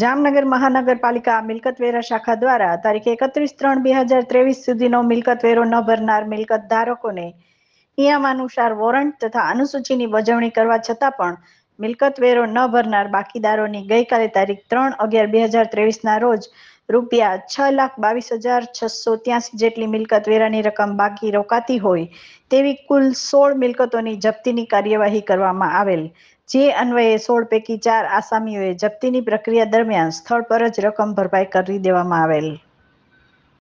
જામનગર મહાનગરપાલિકા મિલકત વેરા શાખા દ્વારા તારીખ એકત્રીસ ત્રણ બે હજાર ત્રેવીસ સુધીનો મિલકત વેરો ન ભરનાર મિલકત ધારકોને નિયમાનુસાર વોરંટ તથા અનુસૂચિની વજવણી કરવા છતાં પણ મિલકત વેરો ન ભરનાર બાકીદારોની ગઈકાલે તારીખ ત્રણ અગિયાર બે હજાર ત્રેવીસના રોજ રૂપિયા છ લાખ બાવીસ હજાર છસો ત્યાસી જેટલી મિલકત વેરાની રકમ બાકી રોકાતી હોય તેવી કુલ સોળ મિલકતોની જપ્તીની કાર્યવાહી કરવામાં આવેલ જે અન્વયે સોળ પૈકી ચાર આસામીઓએ જપ્તીની પ્રક્રિયા દરમિયાન સ્થળ પર જ રકમ ભરપાઈ કરી દેવામાં આવેલ